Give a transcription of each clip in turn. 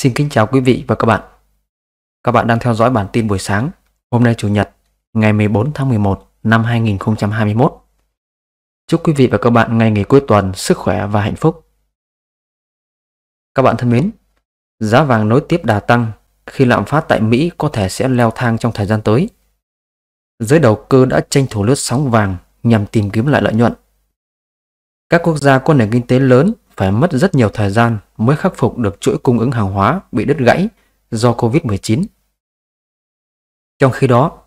Xin kính chào quý vị và các bạn. Các bạn đang theo dõi bản tin buổi sáng, hôm nay Chủ nhật, ngày 14 tháng 11 năm 2021. Chúc quý vị và các bạn ngày nghỉ cuối tuần sức khỏe và hạnh phúc. Các bạn thân mến, giá vàng nối tiếp đà tăng khi lạm phát tại Mỹ có thể sẽ leo thang trong thời gian tới. Giới đầu cơ đã tranh thủ lướt sóng vàng nhằm tìm kiếm lại lợi nhuận. Các quốc gia có nền kinh tế lớn phải mất rất nhiều thời gian mới khắc phục được chuỗi cung ứng hàng hóa bị đứt gãy do Covid-19. Trong khi đó,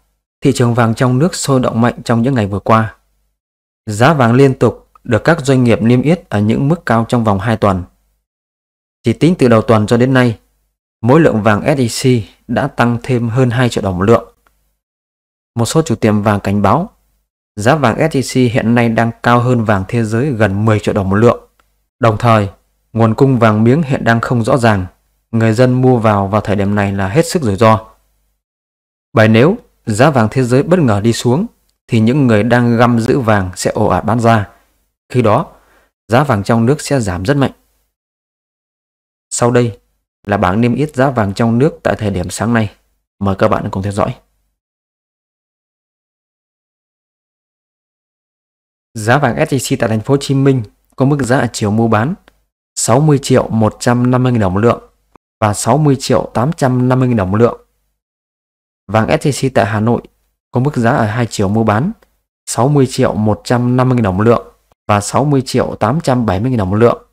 thị trường vàng trong nước sôi động mạnh trong những ngày vừa qua. Giá vàng liên tục được các doanh nghiệp niêm yết ở những mức cao trong vòng 2 tuần. Chỉ tính từ đầu tuần cho đến nay, mỗi lượng vàng SEC đã tăng thêm hơn 2 triệu đồng một lượng. Một số chủ tiệm vàng cảnh báo giá vàng SEC hiện nay đang cao hơn vàng thế giới gần 10 triệu đồng một lượng. Đồng thời, nguồn cung vàng miếng hiện đang không rõ ràng, người dân mua vào vào thời điểm này là hết sức rủi ro. Bởi nếu giá vàng thế giới bất ngờ đi xuống, thì những người đang găm giữ vàng sẽ ồ ạt bán ra. Khi đó, giá vàng trong nước sẽ giảm rất mạnh. Sau đây là bảng niêm yết giá vàng trong nước tại thời điểm sáng nay. Mời các bạn cùng theo dõi. Giá vàng SJC tại thành phố Hồ Chí Minh có mức giá ở chiều mua bán 60 triệu 150 000 đồng một lượng và 60 triệu 850 000 đồng một lượng. Vàng SJC tại Hà Nội có mức giá ở hai chiều mua bán 60 triệu 150 000 đồng một lượng và 60 triệu 870 000 đồng một lượng.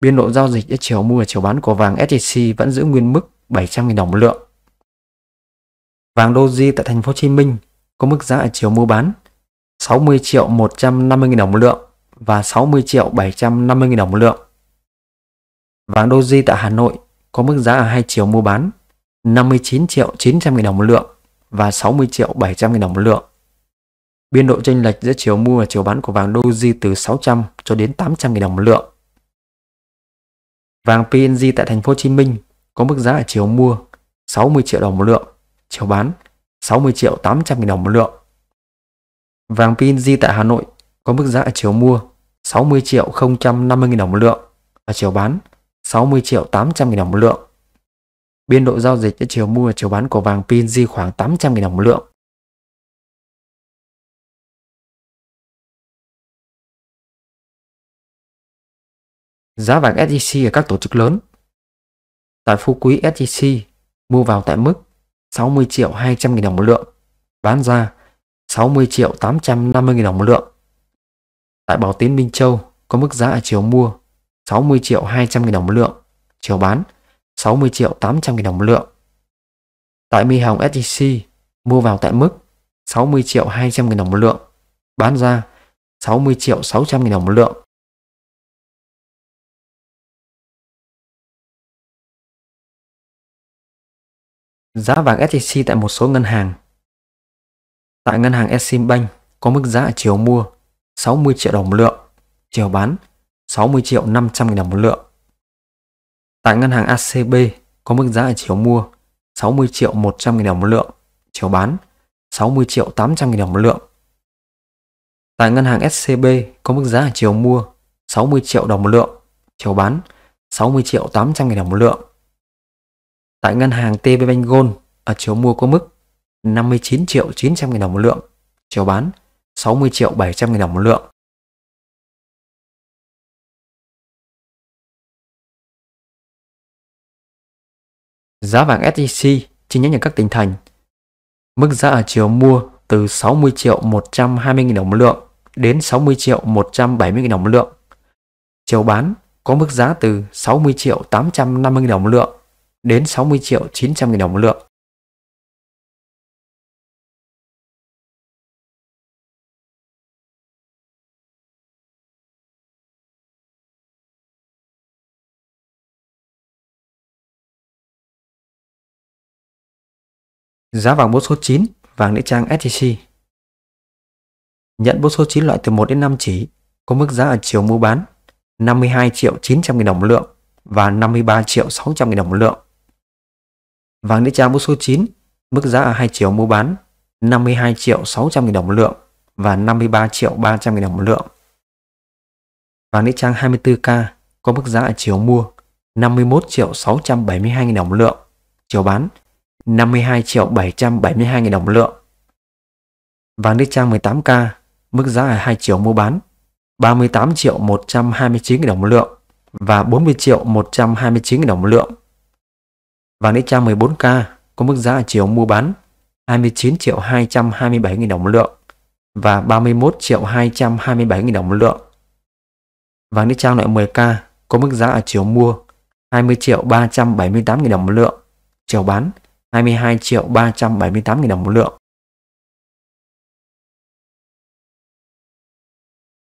Biên độ giao dịch giữa chiều mua và chiều bán của vàng SJC vẫn giữ nguyên mức 700 000 đồng một lượng. Vàng Doji tại thành phố Hồ Chí Minh có mức giá ở chiều mua bán 60 triệu 150 000 đồng một lượng và 60 triệu 750 nghìn đồng một lượng. Vàng Doji tại Hà Nội có mức giá ở hai chiều mua bán 59 triệu 900 nghìn đồng một lượng và 60 triệu 700 nghìn đồng một lượng. Biên độ chênh lệch giữa chiều mua và chiều bán của vàng Doji từ 600 cho đến 800 nghìn đồng một lượng. Vàng PNG tại thành phố Hồ Chí Minh có mức giá ở chiều mua 60 triệu đồng một lượng, chiều bán 60 triệu 800 nghìn đồng một lượng. Vàng PNG tại Hà Nội có mức giá ở chiều mua 60 triệu 050 nghìn đồng một lượng và chiều bán 60 triệu 800 nghìn đồng một lượng. Biên độ giao dịch giữa chiều mua và chiều bán của vàng PNG khoảng 800 nghìn đồng một lượng. Giá vàng SJC ở các tổ chức lớn Tại phú quý SJC mua vào tại mức 60 triệu 200 nghìn đồng một lượng, bán ra 60 triệu 850 nghìn đồng một lượng. Tại Bảo Tín Minh Châu có mức giá ở chiều mua 60 triệu 200 nghìn đồng một lượng, chiều bán 60 triệu 800 nghìn đồng một lượng. Tại Mi Hồng SEC mua vào tại mức 60 triệu 200 nghìn đồng một lượng, bán ra 60 triệu 600 nghìn đồng một lượng. Giá vàng SJC tại một số ngân hàng Tại ngân hàng Exim có mức giá ở chiều mua 60 triệu đồng một lượng, chiều bán 60 triệu 500 nghìn đồng một lượng. Tại ngân hàng ACB có mức giá ở chiều mua 60 triệu 100 nghìn đồng một lượng, chiều bán 60 triệu 800 nghìn đồng một lượng. Tại ngân hàng SCB có mức giá ở chiều mua 60 triệu đồng một lượng, chiều bán 60 triệu 800 nghìn đồng một lượng. Tại ngân hàng TB Bank Gold ở chiều mua có mức 59 triệu 900 nghìn đồng một lượng, chiều bán 60 triệu 700 nghìn đồng một lượng. Giá vàng SJC chi nhánh ở các tỉnh thành. Mức giá ở chiều mua từ 60 triệu 120 nghìn đồng một lượng đến 60 triệu 170 nghìn đồng một lượng. Chiều bán có mức giá từ 60 triệu 850 nghìn đồng một lượng đến 60 triệu 900 nghìn đồng một lượng. Giá vàng bốt số 9, vàng nữ trang SJC. Nhận bốt số 9 loại từ 1 đến 5 chỉ, có mức giá ở chiều mua bán 52 triệu 900 nghìn đồng một lượng và 53 triệu 600 nghìn đồng một lượng. Vàng nữ trang bốt số 9, mức giá ở hai chiều mua bán 52 triệu 600 nghìn đồng một lượng và 53 triệu 300 nghìn đồng một lượng. Vàng nữ trang 24K có mức giá ở chiều mua 51 triệu 672 nghìn đồng một lượng, chiều bán 52 triệu 772 nghìn đồng lượng. Vàng Đức Trang 18K, mức giá là 2 triệu mua bán, 38 triệu 129 nghìn đồng lượng và 40 triệu 129 nghìn đồng lượng. Vàng Đức Trang 14K có mức giá ở chiều mua bán 29 triệu 227 nghìn đồng lượng và 31 triệu 227 nghìn đồng lượng. Vàng Đức Trang loại 10K có mức giá ở chiều mua 20 triệu 378 nghìn đồng một lượng, chiều bán 22 triệu 378 nghìn đồng một lượng.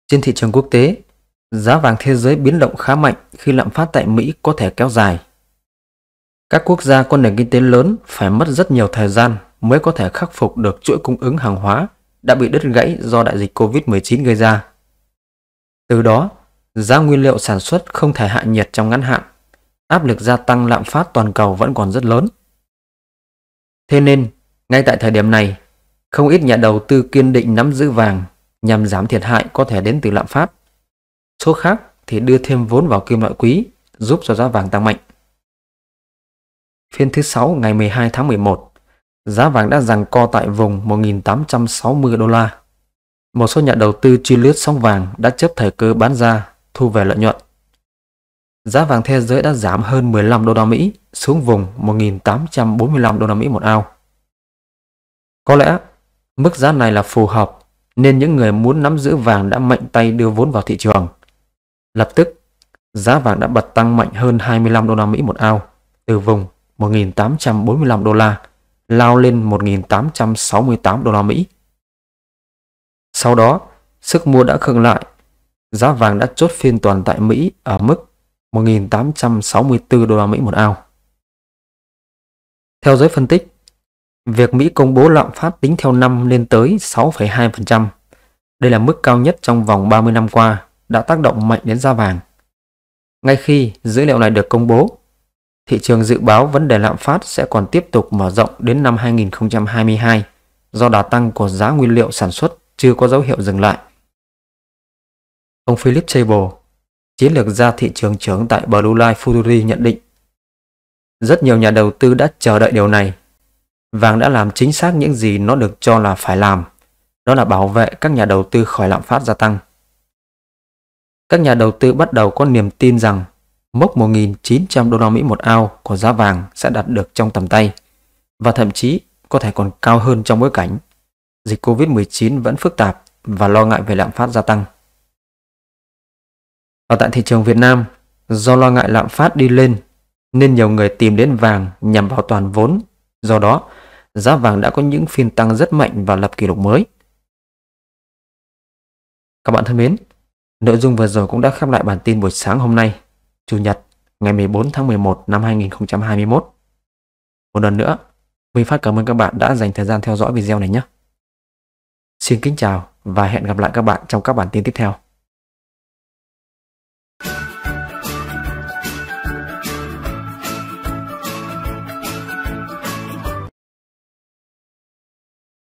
Trên thị trường quốc tế, giá vàng thế giới biến động khá mạnh khi lạm phát tại Mỹ có thể kéo dài. Các quốc gia có nền kinh tế lớn phải mất rất nhiều thời gian mới có thể khắc phục được chuỗi cung ứng hàng hóa đã bị đứt gãy do đại dịch COVID-19 gây ra. Từ đó, giá nguyên liệu sản xuất không thể hạ nhiệt trong ngắn hạn, áp lực gia tăng lạm phát toàn cầu vẫn còn rất lớn. Thế nên, ngay tại thời điểm này, không ít nhà đầu tư kiên định nắm giữ vàng nhằm giảm thiệt hại có thể đến từ lạm phát. Số khác thì đưa thêm vốn vào kim loại quý giúp cho giá vàng tăng mạnh. Phiên thứ 6 ngày 12 tháng 11, giá vàng đã giằng co tại vùng 1.860 đô la. Một số nhà đầu tư truy lướt sóng vàng đã chấp thời cơ bán ra, thu về lợi nhuận. Giá vàng thế giới đã giảm hơn 15 đô la Mỹ xuống vùng 1845 đô la Mỹ một ao. Có lẽ mức giá này là phù hợp nên những người muốn nắm giữ vàng đã mạnh tay đưa vốn vào thị trường. Lập tức, giá vàng đã bật tăng mạnh hơn 25 đô la Mỹ một ao từ vùng 1845 đô la lao lên 1868 đô la Mỹ. Sau đó, sức mua đã khựng lại. Giá vàng đã chốt phiên toàn tại Mỹ ở mức 1.864 đô la Mỹ một ao. Theo giới phân tích, việc Mỹ công bố lạm phát tính theo năm lên tới 6,2%, đây là mức cao nhất trong vòng 30 năm qua, đã tác động mạnh đến giá vàng. Ngay khi dữ liệu này được công bố, thị trường dự báo vấn đề lạm phát sẽ còn tiếp tục mở rộng đến năm 2022 do đà tăng của giá nguyên liệu sản xuất chưa có dấu hiệu dừng lại. Ông Philip Chable, chiến lược ra thị trường trưởng tại Blue Line Futuri nhận định. Rất nhiều nhà đầu tư đã chờ đợi điều này. Vàng đã làm chính xác những gì nó được cho là phải làm, đó là bảo vệ các nhà đầu tư khỏi lạm phát gia tăng. Các nhà đầu tư bắt đầu có niềm tin rằng mốc 1.900 đô la Mỹ một ao của giá vàng sẽ đạt được trong tầm tay và thậm chí có thể còn cao hơn trong bối cảnh dịch Covid-19 vẫn phức tạp và lo ngại về lạm phát gia tăng. Ở tại thị trường Việt Nam, do lo ngại lạm phát đi lên nên nhiều người tìm đến vàng nhằm bảo toàn vốn. Do đó, giá vàng đã có những phiên tăng rất mạnh và lập kỷ lục mới. Các bạn thân mến, nội dung vừa rồi cũng đã khép lại bản tin buổi sáng hôm nay, Chủ nhật, ngày 14 tháng 11 năm 2021. Một lần nữa, Minh Phát cảm ơn các bạn đã dành thời gian theo dõi video này nhé. Xin kính chào và hẹn gặp lại các bạn trong các bản tin tiếp theo.